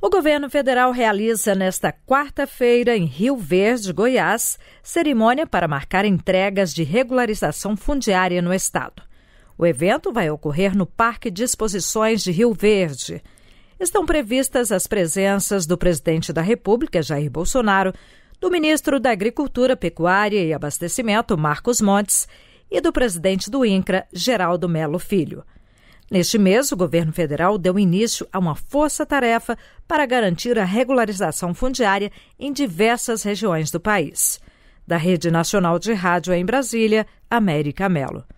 O governo federal realiza nesta quarta-feira, em Rio Verde, Goiás, cerimônia para marcar entregas de regularização fundiária no estado. O evento vai ocorrer no Parque de Exposições de Rio Verde. Estão previstas as presenças do presidente da República, Jair Bolsonaro, do ministro da Agricultura, Pecuária e Abastecimento, Marcos Montes, e do presidente do INCRA, Geraldo Melo Filho. Neste mês, o governo federal deu início a uma força-tarefa para garantir a regularização fundiária em diversas regiões do país. Da Rede Nacional de Rádio em Brasília, América Melo.